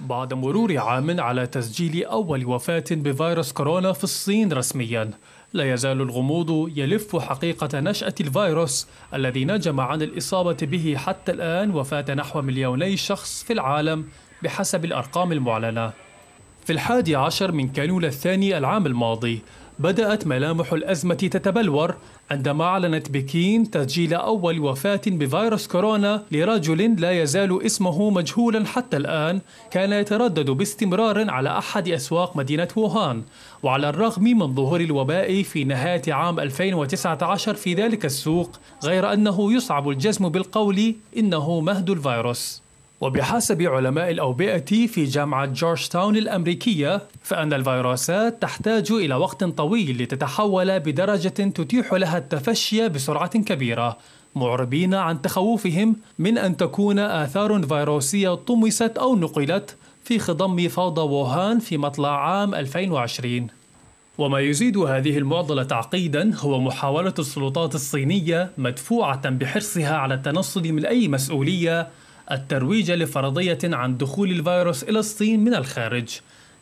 بعد مرور عام على تسجيل أول وفاة بفيروس كورونا في الصين رسمياً لا يزال الغموض يلف حقيقة نشأة الفيروس الذي نجم عن الإصابة به حتى الآن وفاة نحو مليوني شخص في العالم بحسب الأرقام المعلنة في الحادي عشر من كانون الثاني العام الماضي بدأت ملامح الأزمة تتبلور عندما أعلنت بكين تسجيل أول وفاة بفيروس كورونا لرجل لا يزال اسمه مجهولا حتى الآن كان يتردد باستمرار على أحد أسواق مدينة ووهان وعلى الرغم من ظهور الوباء في نهاية عام 2019 في ذلك السوق غير أنه يصعب الجزم بالقول إنه مهد الفيروس وبحسب علماء الأوبئة في جامعة جورج تاون الأمريكية فإن الفيروسات تحتاج إلى وقت طويل لتتحول بدرجة تتيح لها التفشي بسرعة كبيرة معربين عن تخوفهم من أن تكون آثار فيروسية طمست أو نقلت في خضم فوضى ووهان في مطلع عام 2020 وما يزيد هذه المعضلة تعقيدا هو محاولة السلطات الصينية مدفوعة بحرصها على التنصل من أي مسؤولية الترويج لفرضية عن دخول الفيروس إلى الصين من الخارج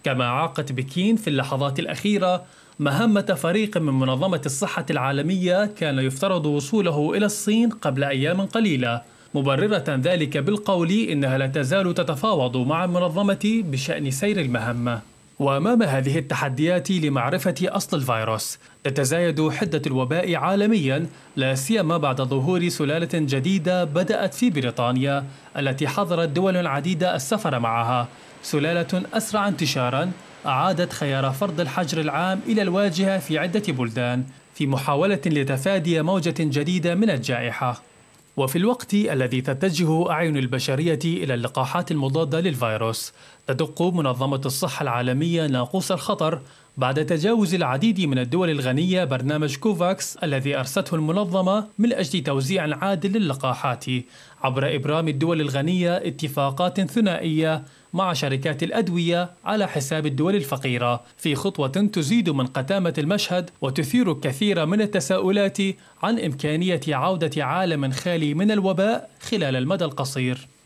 كما عاقت بكين في اللحظات الأخيرة مهمة فريق من منظمة الصحة العالمية كان يفترض وصوله إلى الصين قبل أيام قليلة مبررة ذلك بالقول إنها لا تزال تتفاوض مع المنظمة بشأن سير المهمة وأمام هذه التحديات لمعرفة أصل الفيروس تتزايد حدة الوباء عالميا لا سيما بعد ظهور سلالة جديدة بدأت في بريطانيا التي حظرت دول عديدة السفر معها سلالة أسرع انتشارا أعادت خيار فرض الحجر العام إلى الواجهة في عدة بلدان في محاولة لتفادي موجة جديدة من الجائحة وفي الوقت الذي تتجه أعين البشرية إلى اللقاحات المضادة للفيروس تدق منظمة الصحة العالمية ناقوس الخطر بعد تجاوز العديد من الدول الغنية برنامج كوفاكس الذي أرسته المنظمة من أجل توزيع عادل للقاحات عبر إبرام الدول الغنية اتفاقات ثنائية مع شركات الأدوية على حساب الدول الفقيرة في خطوة تزيد من قتامة المشهد وتثير الكثير من التساؤلات عن إمكانية عودة عالم خالي من الوباء خلال المدى القصير